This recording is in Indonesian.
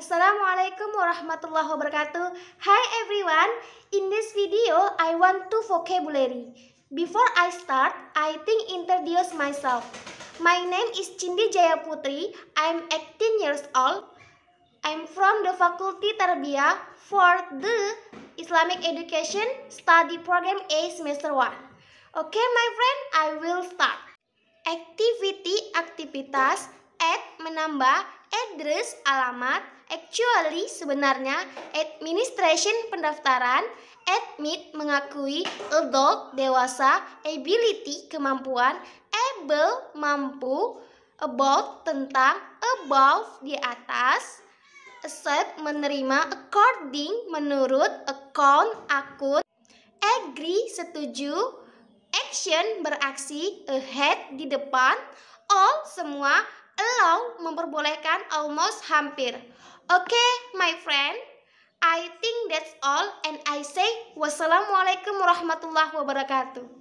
Assalamualaikum warahmatullahi wabarakatuh. Hi everyone. In this video, I want to vocabulary. Before I start, I think introduce myself. My name is Cindy Jayaputri. I'm 18 years old. I'm from the Faculty Tarbiyah for the Islamic Education Study Program A Semester 1. Okay, my friend, I will start. Activity aktivitas add menambah address, alamat, actually sebenarnya, administration pendaftaran, admit mengakui, adult dewasa, ability kemampuan, able mampu, about tentang, above di atas, accept menerima, according menurut, account akun, agree setuju, action beraksi, ahead di depan, all semua Along memperbolehkan almost hampir. Okay, my friend. I think that's all and I say wassalamualaikum warahmatullahi wabarakatuh.